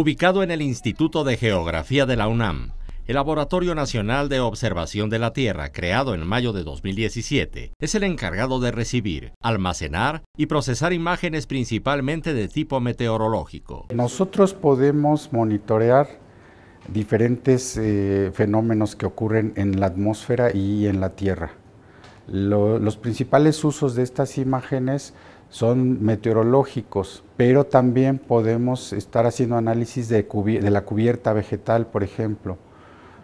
Ubicado en el Instituto de Geografía de la UNAM, el Laboratorio Nacional de Observación de la Tierra, creado en mayo de 2017, es el encargado de recibir, almacenar y procesar imágenes principalmente de tipo meteorológico. Nosotros podemos monitorear diferentes eh, fenómenos que ocurren en la atmósfera y en la Tierra los principales usos de estas imágenes son meteorológicos, pero también podemos estar haciendo análisis de, de, la cubierta vegetal, por ejemplo.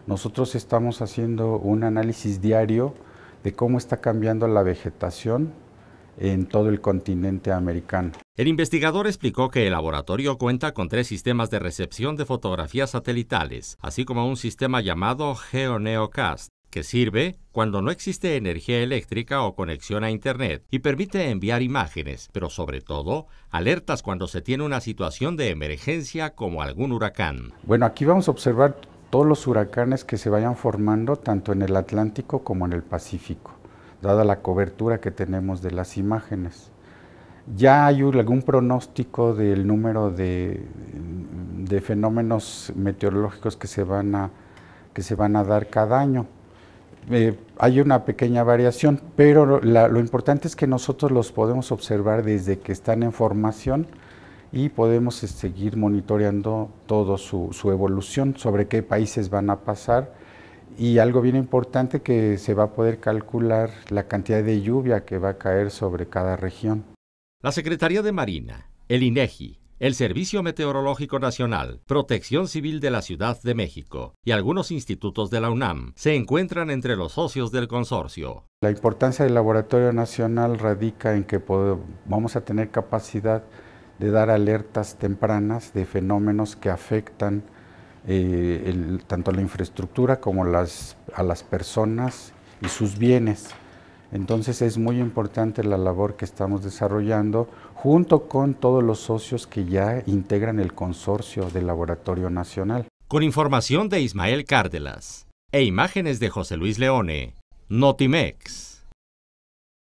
Nosotros estamos haciendo un análisis diario de cómo está cambiando la vegetación en todo el continente americano. El investigador explicó que el laboratorio cuenta con tres sistemas de recepción de fotografías satelitales, así como un sistema llamado GeoNeocast, que sirve cuando no existe energía eléctrica o conexión a Internet y permite enviar imágenes, pero sobre todo alertas cuando se tiene una situación de emergencia como algún huracán. Bueno, aquí vamos a observar todos los huracanes que se vayan formando tanto en el Atlántico como en el Pacífico, dada la cobertura que tenemos de las imágenes. ¿Ya hay algún pronóstico del número de, fenómenos meteorológicos que se, van a, que se van a dar cada año? Eh, hay una pequeña variación, pero lo importante es que nosotros los podemos observar desde que están en formación y podemos eh, seguir monitoreando toda su, su, evolución, sobre qué países van a pasar. Y algo bien importante que se va a poder calcular la cantidad de lluvia que va a caer sobre cada región. La Secretaría de Marina, el INEGI, el Servicio Meteorológico Nacional, Protección Civil de la Ciudad de México y algunos institutos de la UNAM se encuentran entre los socios del consorcio. La importancia del Laboratorio Nacional radica en que vamos a tener capacidad de dar alertas tempranas de fenómenos que afectan tanto eh, a tanto la infraestructura como a las personas y sus bienes. Entonces es muy importante la labor que estamos desarrollando junto con todos los socios que ya integran el consorcio del Laboratorio Nacional. Con información de Ismael Cárdenas e imágenes de José Luis Leone, Notimex.